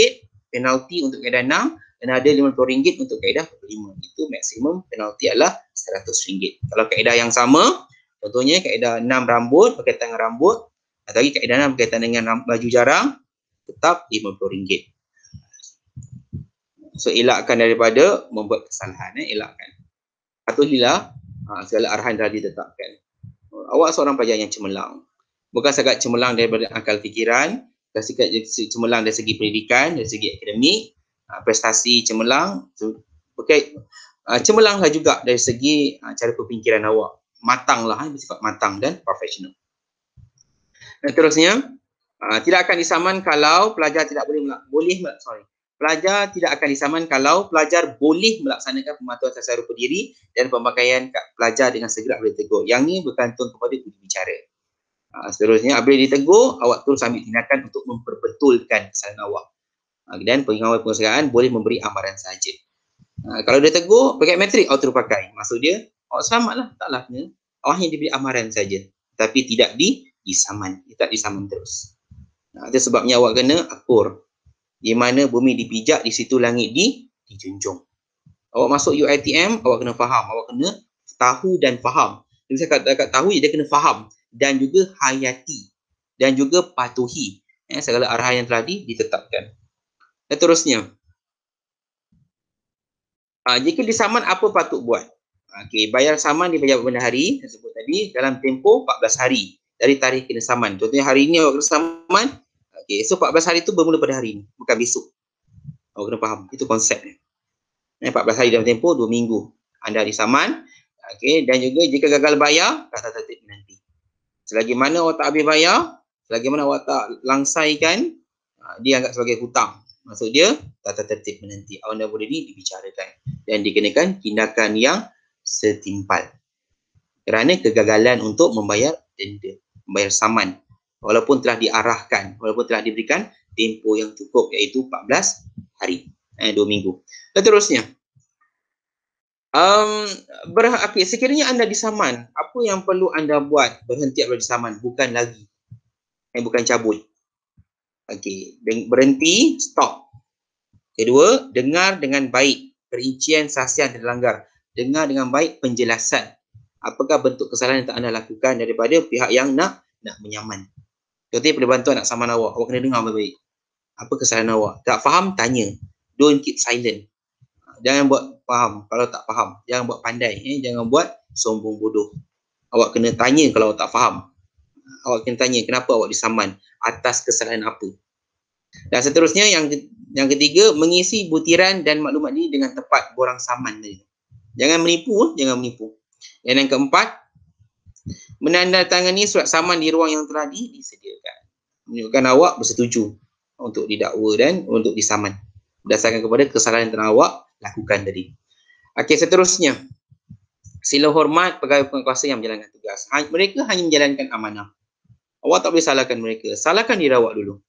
penalti untuk kaedah 6 dan ada RM50 untuk kaedah 25 itu maksimum penalti adalah RM100 kalau kaedah yang sama contohnya kaedah 6 rambut berkaitan dengan rambut atau lagi kaedah 6 berkaitan dengan baju jarang tetap RM50 so elakkan daripada membuat kesalahan eh? elakkan patuhilah ha, segala arahan telah ditetapkan awak seorang pelajar yang cemerlang. Bukan sangat cemerlang daripada akal fikiran, sikat cemerlang dari segi pendidikan, dari segi akademik, ah, prestasi cemerlang. So, okay. Ah, cemerlanglah juga dari segi ah, cara berfikiran awak. Matanglah, eh, bersifat matang dan profesional. Dan terusnya, tidak akan disaman kalau pelajar tidak boleh, boleh, sorry, pelajar tidak akan disaman kalau pelajar boleh melaksanakan pematuhan sasaran rupa diri dan pemakaian pelajar dengan segera boleh tegur. Yang ini bergantung kepada bicara. Uh, seterusnya, apabila ditegur, awak terus ambil tindakan untuk memperbetulkan kesalahan awak. Uh, dan pengawal pengusahaan boleh memberi amaran sahaja. Uh, ah, kalau dia tegur, pakai metrik, awak terus pakai. Maksud dia, awak selamatlah. Taklah. Ya. Awak hanya diberi amaran saja, Tapi tidak di, disaman. Dia tak disaman terus. Nah, itu sebabnya awak kena akur di mana bumi dipijak, di situ langit di dijunjung. Awak masuk UITM, awak kena faham. Awak kena tahu dan faham. Jadi saya kata, kata tahu, dia kena faham. Dan juga hayati. Dan juga patuhi. Eh, segala arahan yang telah ditetapkan. Dan terusnya. Ha, jika disaman, apa patut buat? Okey, bayar saman di pejabat benda hari, saya sebut tadi, dalam tempoh 14 hari dari tarikh kena saman. Contohnya hari ini awak kena saman, Okey, so 14 hari tu bermula pada hari ni, bukan besok. Awak oh, kena faham, itu konsepnya. Eh, 14 hari dalam tempoh 2 minggu. Anda saman, okay, dan juga jika gagal bayar, tak tak tak nanti. Selagi mana awak tak habis bayar, selagi mana awak tak langsaikan, ha, dia anggap sebagai hutang. Maksud dia, tata tertib menanti. Awanda boleh ni dibicarakan dan dikenakan tindakan yang setimpal. Kerana kegagalan untuk membayar denda, membayar saman walaupun telah diarahkan, walaupun telah diberikan tempoh yang cukup iaitu 14 hari, eh, 2 minggu. Seterusnya, um, berakhir, sekiranya anda disaman, apa yang perlu anda buat berhenti atau disaman? Bukan lagi, eh, bukan cabut. Okey, berhenti, stop. Kedua, dengar dengan baik perincian sasian terlanggar. Dengar dengan baik penjelasan apakah bentuk kesalahan yang tak anda lakukan daripada pihak yang nak nak menyaman. Contohnya boleh bantu anak saman awak. Awak kena dengar baik-baik. Apa kesalahan awak? Tak faham? Tanya. Don't keep silent. Jangan buat faham kalau tak faham. Jangan buat pandai. Eh? Jangan buat sombong bodoh. Awak kena tanya kalau awak tak faham. Awak kena tanya kenapa awak disaman. Atas kesalahan apa. Dan seterusnya yang yang ketiga, mengisi butiran dan maklumat ini dengan tepat borang saman. Jangan menipu. Eh. Jangan menipu. Dan yang keempat, menandatangani surat saman di ruang yang telah disediakan. Menunjukkan awak bersetuju untuk didakwa dan untuk disaman berdasarkan kepada kesalahan yang telah awak lakukan tadi. Okey, seterusnya. Sila hormat pegawai penguasa yang menjalankan tugas. Ha, mereka hanya menjalankan amanah. Awak tak boleh salahkan mereka. Salahkan diri awak dulu.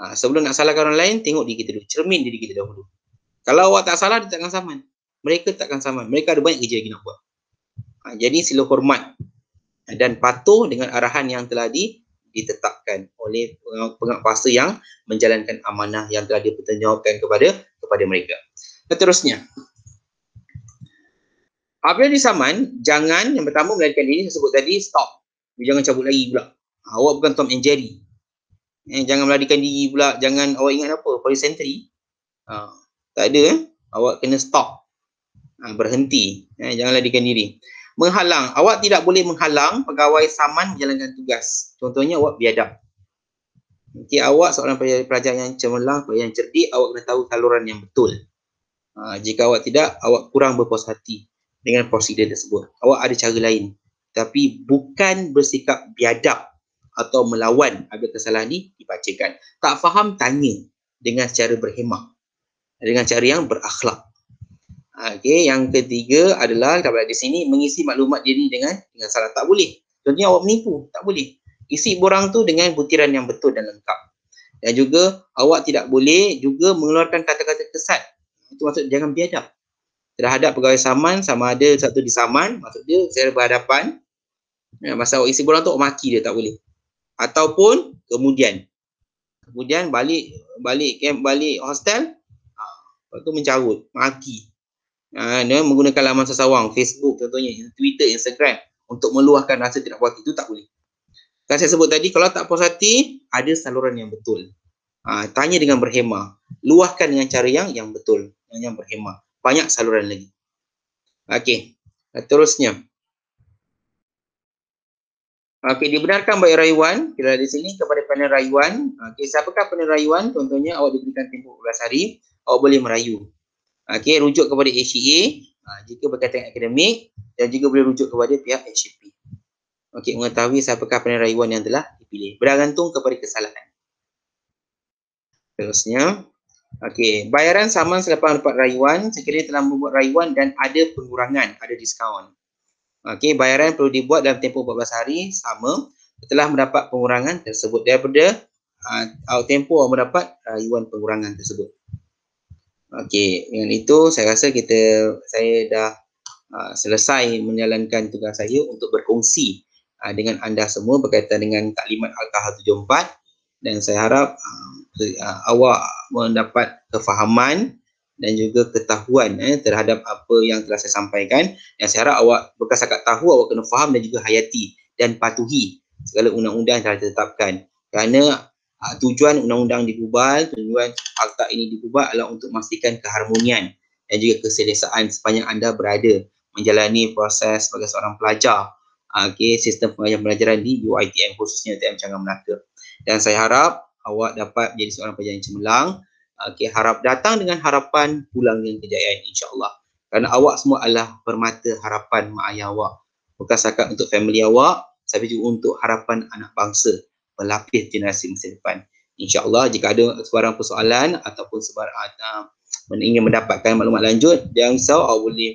Ha, sebelum nak salahkan orang lain, tengok diri kita dulu. Cermin diri kita dahulu. Kalau awak tak salah, dia takkan saman. Mereka takkan saman. Mereka ada banyak kerja lagi nak buat. Ha, jadi sila hormat dan patuh dengan arahan yang telah di, ditetapkan oleh penguasa yang menjalankan amanah yang telah dipertanggungjawabkan kepada kepada mereka. Seterusnya. Apabila disaman, jangan yang pertama melarikan ini saya sebut tadi stop. jangan cabut lagi pula. Awak bukan Tom and Jerry. Eh, jangan melarikan diri pula. Jangan awak ingat apa? Polisentri. Ha, tak ada. Eh? Awak kena stop. Ha, berhenti. Eh, jangan larikan diri menghalang. Awak tidak boleh menghalang pegawai saman menjalankan tugas. Contohnya awak biadab. Nanti awak seorang pelajar yang cemerlang, pelajar yang cerdik, awak kena tahu saluran yang betul. Ha, jika awak tidak, awak kurang berpuas hati dengan prosedur tersebut. Awak ada cara lain. Tapi bukan bersikap biadab atau melawan agar kesalahan ini dibacakan. Tak faham, tanya dengan cara berhemah. Dengan cara yang berakhlak. Okey, yang ketiga adalah kalau di sini mengisi maklumat diri dengan dengan salah tak boleh. Contohnya awak menipu, tak boleh. Isi borang tu dengan butiran yang betul dan lengkap. Dan juga awak tidak boleh juga mengeluarkan kata-kata kesat. Itu maksud jangan biadab. Terhadap pegawai saman sama ada satu di saman, maksud dia saya berhadapan ya, masa awak isi borang tu awak maki dia tak boleh. Ataupun kemudian kemudian balik balik camp balik hostel ha, lepas tu mencarut, maki. Ha, dia menggunakan laman sesawang, Facebook contohnya, Twitter, Instagram untuk meluahkan rasa tidak puas itu tak boleh. Kan saya sebut tadi, kalau tak puas hati, ada saluran yang betul. Ha, tanya dengan berhema. Luahkan dengan cara yang yang betul. Yang, yang berhema. Banyak saluran lagi. Okey. Terusnya. Okey, dibenarkan bagi rayuan. Kita di sini kepada penerayuan. Okey, siapakah penerayuan? Contohnya, awak diberikan tempoh 12 hari. Awak boleh merayu. Okey, rujuk kepada ACA ha, jika berkaitan akademik dan juga boleh rujuk kepada pihak HCP. Okey, mengetahui siapakah peneraiwan yang telah dipilih. Bergantung kepada kesalahan. Terusnya, okey, bayaran saman selepas dapat rayuan, sekiranya telah membuat rayuan dan ada pengurangan, ada diskaun. Okey, bayaran perlu dibuat dalam tempoh 14 hari sama Setelah mendapat pengurangan tersebut daripada uh, tempoh mendapat rayuan pengurangan tersebut. Okey, dengan itu saya rasa kita saya dah uh, selesai menjalankan tugas saya untuk berkongsi uh, dengan anda semua berkaitan dengan taklimat Al-Kahf 74 dan saya harap uh, uh, awak mendapat kefahaman dan juga ketahuan eh, terhadap apa yang telah saya sampaikan yang saya harap awak bekas akak tahu awak kena faham dan juga hayati dan patuhi segala undang-undang yang telah ditetapkan kerana uh, tujuan undang-undang dibubal, tujuan akta ini dibubal adalah untuk memastikan keharmonian dan juga keselesaan sepanjang anda berada menjalani proses sebagai seorang pelajar uh, ha, okay, sistem pengajian pelajaran di UITM khususnya UITM Canggah Melaka. Dan saya harap awak dapat menjadi seorang pelajar yang cemerlang. Ha, okay, harap datang dengan harapan pulang dengan kejayaan insyaAllah. Kerana awak semua adalah permata harapan mak ayah awak. Bukan sahaja untuk family awak, tapi juga untuk harapan anak bangsa pelapis generasi masa depan. InsyaAllah jika ada sebarang persoalan ataupun sebarang uh, ingin mendapatkan maklumat lanjut, jangan risau awak boleh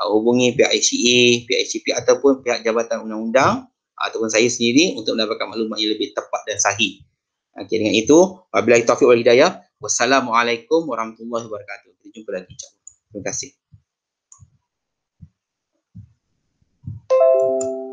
uh, hubungi pihak ICA, pihak ICP ataupun pihak Jabatan Undang-Undang ataupun saya sendiri untuk mendapatkan maklumat yang lebih tepat dan sahih. Okey dengan itu, wabillahi taufiq wal hidayah. Wassalamualaikum warahmatullahi wabarakatuh. Kita jumpa lagi Terima kasih. Thank you.